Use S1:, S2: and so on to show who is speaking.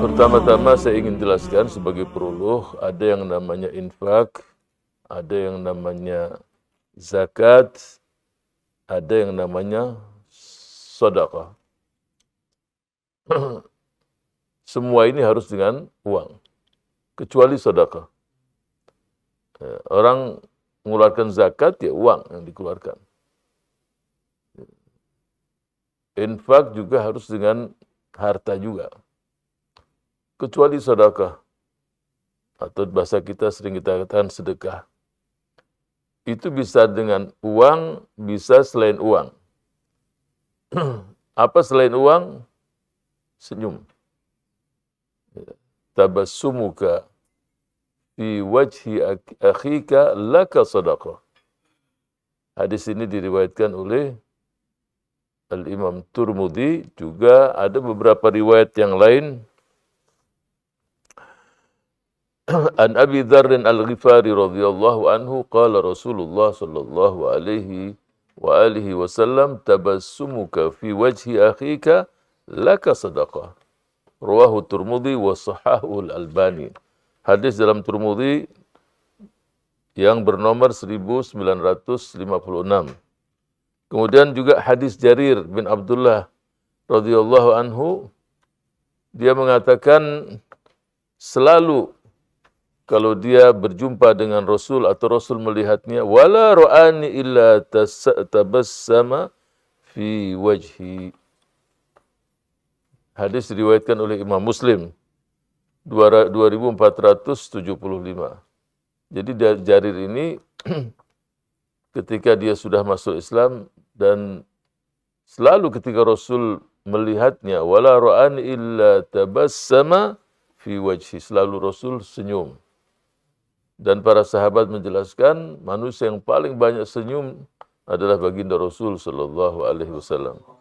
S1: Pertama-tama saya ingin jelaskan sebagai peruluh ada yang namanya infak, ada yang namanya zakat, ada yang namanya sodaka. Semua ini harus dengan uang, kecuali sodaka. Eh, orang mengeluarkan zakat ya uang yang dikeluarkan. infak juga harus dengan harta juga. Kecuali sedekah atau bahasa kita sering kita katakan sedekah. Itu bisa dengan uang, bisa selain uang. Apa selain uang? Senyum. Tabassumuka fi wajhi akhika laka sadaqah. Hadis ini diriwayatkan oleh Al-Imam Turmudi juga ada beberapa riwayat yang lain An Abi Dharrin Al-Ghifari radhiyallahu anhu qala Rasulullah sallallahu alaihi wa alihi wasallam tabassumuka fi wajhi akhika laka sadaqah rawahu Turmudi wa sahahu Al-Albani hadis dalam Turmudi yang bernomor 1956 Kemudian juga hadis Jarir bin Abdullah radhiyallahu anhu dia mengatakan selalu kalau dia berjumpa dengan Rasul atau Rasul melihatnya wala ra'ani illa tabassama fi wajhi Hadis diriwayatkan oleh Imam Muslim 2475. Jadi Jarir ini ketika dia sudah masuk Islam dan selalu ketika Rasul melihatnya wala ra'an illa tabassama fi wajhi selalu Rasul senyum dan para sahabat menjelaskan manusia yang paling banyak senyum adalah baginda Rasul sallallahu alaihi wasallam